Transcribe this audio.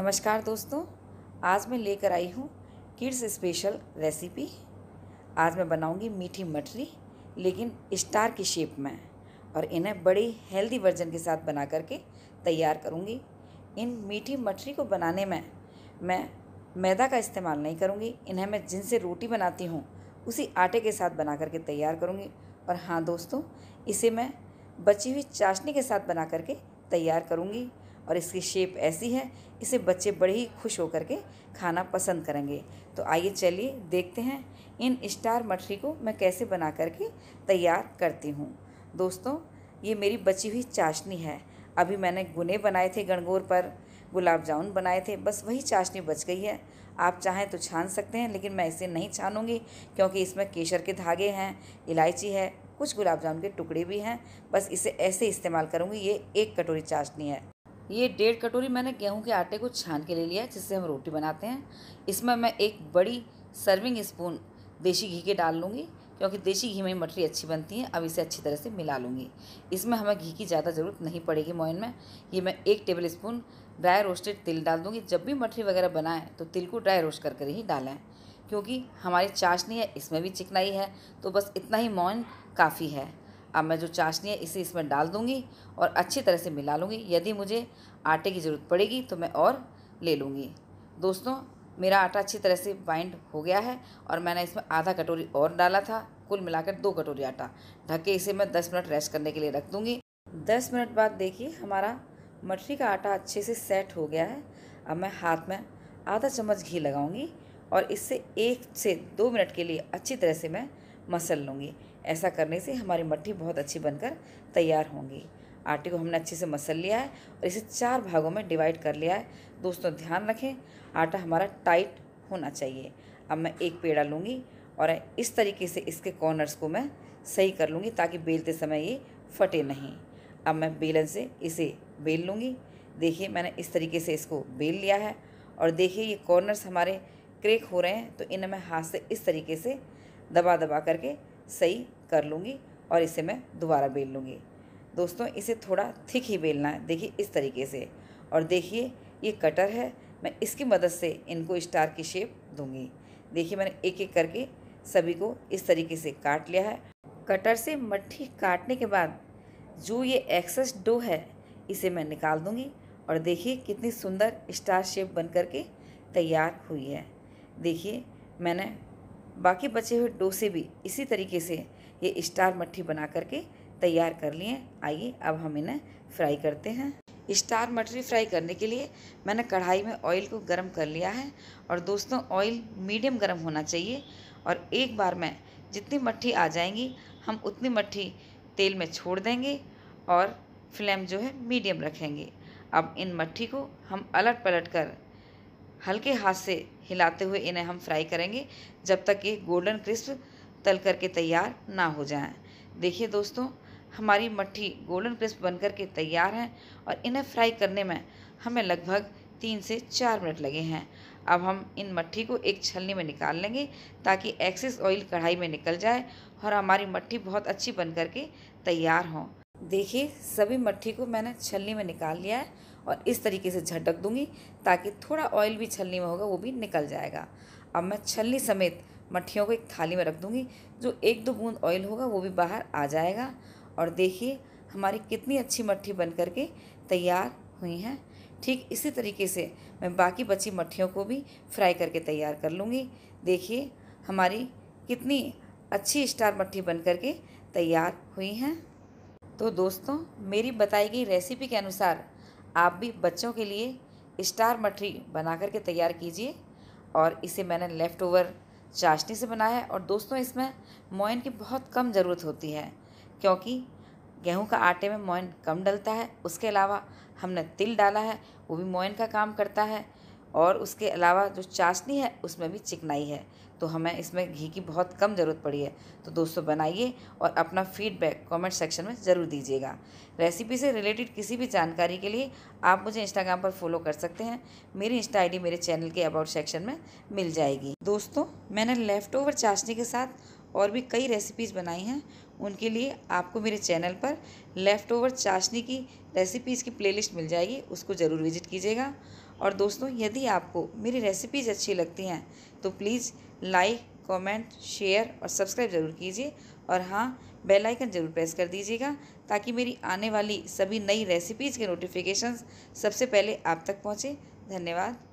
नमस्कार दोस्तों आज मैं लेकर आई हूँ किड्स स्पेशल रेसिपी आज मैं बनाऊँगी मीठी मटरी लेकिन स्टार की शेप में और इन्हें बड़ी हेल्दी वर्जन के साथ बना करके तैयार करूँगी इन मीठी मटरी को बनाने में मैं मैदा का इस्तेमाल नहीं करूँगी इन्हें मैं जिनसे रोटी बनाती हूँ उसी आटे के साथ बना करके तैयार करूँगी और हाँ दोस्तों इसे मैं बची हुई चाशनी के साथ बना करके तैयार करूँगी और इसकी शेप ऐसी है इसे बच्चे बड़े ही खुश होकर के खाना पसंद करेंगे तो आइए चलिए देखते हैं इन स्टार मठरी को मैं कैसे बना करके तैयार करती हूँ दोस्तों ये मेरी बची हुई चाशनी है अभी मैंने गुने बनाए थे गणगौर पर गुलाब जामुन बनाए थे बस वही चाशनी बच गई है आप चाहें तो छान सकते हैं लेकिन मैं इसे नहीं छानूंगी क्योंकि इसमें केसर के धागे हैं इलायची है कुछ गुलाब जामुन के टुकड़े भी हैं बस इसे ऐसे इस्तेमाल करूँगी ये एक कटोरी चाशनी है ये डेढ़ कटोरी मैंने गेहूं के आटे को छान के ले लिया है जिससे हम रोटी बनाते हैं इसमें मैं एक बड़ी सर्विंग स्पून देसी घी के डाल लूँगी क्योंकि देसी घी में मटरी अच्छी बनती है अब इसे अच्छी तरह से मिला लूँगी इसमें हमें घी की ज़्यादा ज़रूरत नहीं पड़ेगी मोइन में ये मैं एक टेबल स्पून ड्राई रोस्टेड तिल डाल दूँगी जब भी मटरी वगैरह बनाएं तो तिल को ड्राई रोस्ट कर कर ही डालें क्योंकि हमारी चाशनी है इसमें भी चिकनाई है तो बस इतना ही मोइन काफ़ी है अब मैं जो चाशनी है इसे इसमें डाल दूँगी और अच्छी तरह से मिला लूँगी यदि मुझे आटे की ज़रूरत पड़ेगी तो मैं और ले लूँगी दोस्तों मेरा आटा अच्छी तरह से बाइंड हो गया है और मैंने इसमें आधा कटोरी और डाला था कुल मिलाकर दो कटोरी आटा ढक के इसे मैं दस मिनट रेस्ट करने के लिए रख दूँगी दस मिनट बाद देखिए हमारा मटरी का आटा अच्छे से सेट हो गया है अब मैं हाथ में आधा चम्मच घी लगाऊँगी और इससे एक से दो मिनट के लिए अच्छी तरह से मैं मसल लूँगी ऐसा करने से हमारी मट्टी बहुत अच्छी बनकर तैयार होंगी आटे को हमने अच्छे से मसल लिया है और इसे चार भागों में डिवाइड कर लिया है दोस्तों ध्यान रखें आटा हमारा टाइट होना चाहिए अब मैं एक पेड़ा लूँगी और इस तरीके से इसके कॉर्नर्स को मैं सही कर लूँगी ताकि बेलते समय ये फटे नहीं अब मैं बेलन से इसे बेल लूँगी देखिए मैंने इस तरीके से इसको बेल लिया है और देखिए ये कॉर्नर्स हमारे क्रेक हो रहे हैं तो इन्हें मैं हाथ से इस तरीके से दबा दबा करके सही कर लूँगी और इसे मैं दोबारा बेल लूँगी दोस्तों इसे थोड़ा थिक ही बेलना है देखिए इस तरीके से और देखिए ये कटर है मैं इसकी मदद से इनको स्टार की शेप दूँगी देखिए मैंने एक एक करके सभी को इस तरीके से काट लिया है कटर से मट्ठी काटने के बाद जो ये एक्सेस डो है इसे मैं निकाल दूँगी और देखिए कितनी सुंदर स्टार शेप बन करके के तैयार हुई है देखिए मैंने बाकी बचे हुए डो से भी इसी तरीके से ये स्टार मट्ठी बना करके तैयार कर लिए आइए अब हम इन्हें फ्राई करते हैं स्टार मटरी फ्राई करने के लिए मैंने कढ़ाई में ऑयल को गर्म कर लिया है और दोस्तों ऑयल मीडियम गर्म होना चाहिए और एक बार में जितनी मट्ठी आ जाएंगी हम उतनी मट्ठी तेल में छोड़ देंगे और फ्लेम जो है मीडियम रखेंगे अब इन मट्ठी को हम अलट पलट कर हल्के हाथ से हिलाते हुए इन्हें हम फ्राई करेंगे जब तक ये गोल्डन क्रिस्प तल करके तैयार ना हो जाएं देखिए दोस्तों हमारी मट्ठी गोल्डन क्रिस्प बन कर के तैयार हैं और इन्हें फ्राई करने में हमें लगभग तीन से चार मिनट लगे हैं अब हम इन मट्ठी को एक छलनी में निकाल लेंगे ताकि एक्सेस ऑयल कढ़ाई में निकल जाए और हमारी मट्ठी बहुत अच्छी बन करके के तैयार हों देखिए सभी मट्ठी को मैंने छलनी में निकाल लिया है और इस तरीके से झटक दूंगी ताकि थोड़ा ऑयल भी छलनी में होगा वो भी निकल जाएगा अब मैं छलनी समेत मट्ठियों को एक थाली में रख दूँगी जो एक दो बूंद ऑयल होगा वो भी बाहर आ जाएगा और देखिए हमारी कितनी अच्छी मट्ठी बन करके तैयार हुई हैं ठीक इसी तरीके से मैं बाकी बची मट्ठियों को भी फ्राई करके तैयार कर लूँगी देखिए हमारी कितनी अच्छी स्टार मट्ठी बन करके तैयार हुई हैं तो दोस्तों मेरी बताई गई रेसिपी के अनुसार आप भी बच्चों के लिए स्टार मठरी बना करके तैयार कीजिए और इसे मैंने लेफ़्ट ओवर चाशनी से बना है और दोस्तों इसमें मोयन की बहुत कम ज़रूरत होती है क्योंकि गेहूं का आटे में मोयन कम डलता है उसके अलावा हमने तिल डाला है वो भी मोयन का काम करता है और उसके अलावा जो चाशनी है उसमें भी चिकनाई है तो हमें इसमें घी की बहुत कम ज़रूरत पड़ी है तो दोस्तों बनाइए और अपना फीडबैक कमेंट सेक्शन में ज़रूर दीजिएगा रेसिपी से रिलेटेड किसी भी जानकारी के लिए आप मुझे इंस्टाग्राम पर फॉलो कर सकते हैं मेरी इंस्टा आईडी मेरे चैनल के अबाउट सेक्शन में मिल जाएगी दोस्तों मैंने लेफ़्ट ओवर चाशनी के साथ और भी कई रेसिपीज़ बनाई हैं उनके लिए आपको मेरे चैनल पर लेफ़्ट ओवर चाशनी की रेसिपीज़ की प्लेलिस्ट मिल जाएगी उसको ज़रूर विज़िट कीजिएगा और दोस्तों यदि आपको मेरी रेसिपीज़ अच्छी लगती हैं तो प्लीज़ लाइक कमेंट, शेयर और सब्सक्राइब ज़रूर कीजिए और हाँ बेल आइकन ज़रूर प्रेस कर दीजिएगा ताकि मेरी आने वाली सभी नई रेसिपीज़ के नोटिफिकेशन सबसे पहले आप तक पहुँचे धन्यवाद